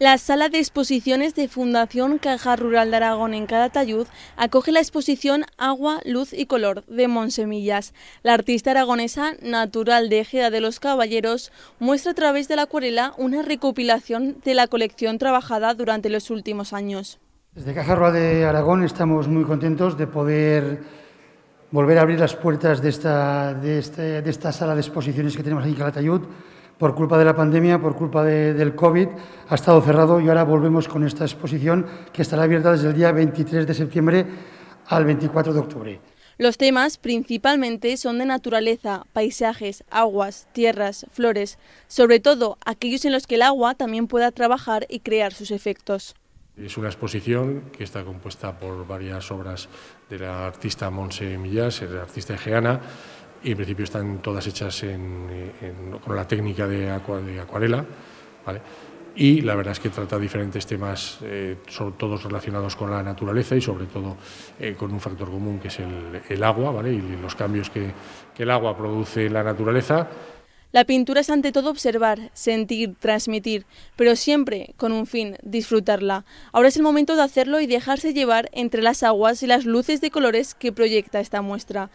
La sala de exposiciones de Fundación Caja Rural de Aragón en Calatayud acoge la exposición Agua, Luz y Color de Monsemillas. La artista aragonesa, natural de ejera de los Caballeros, muestra a través de la acuarela una recopilación de la colección trabajada durante los últimos años. Desde Caja Rural de Aragón estamos muy contentos de poder volver a abrir las puertas de esta, de este, esta sala de exposiciones que tenemos aquí en Calatayud por culpa de la pandemia, por culpa del COVID, ha estado cerrado y ahora volvemos con esta exposición que estará abierta desde el día 23 de septiembre al 24 de octubre. Los temas principalmente son de naturaleza, paisajes, aguas, tierras, flores, sobre todo aquellos en los que el agua también pueda trabajar y crear sus efectos. Es una exposición que está compuesta por varias obras de la artista Monse Millás, la artista egeana, y en principio están todas hechas con la técnica de, acuarela. Y la verdad es que trata diferentes temas, eh, sobre todos relacionados con la naturaleza y sobre todo eh, con un factor común que es el, agua y los cambios que, que el agua produce en la naturaleza. La pintura es ante todo observar, sentir, transmitir, pero siempre con un fin, disfrutarla. Ahora es el momento de hacerlo y dejarse llevar entre las aguas y las luces de colores que proyecta esta muestra.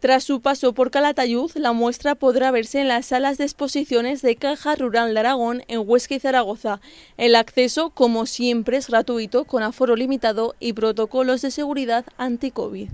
Tras su paso por Calatayud, la muestra podrá verse en las salas de exposiciones de Caja Rural de Aragón en Huesca y Zaragoza. El acceso, como siempre, es gratuito, con aforo limitado y protocolos de seguridad anti-COVID.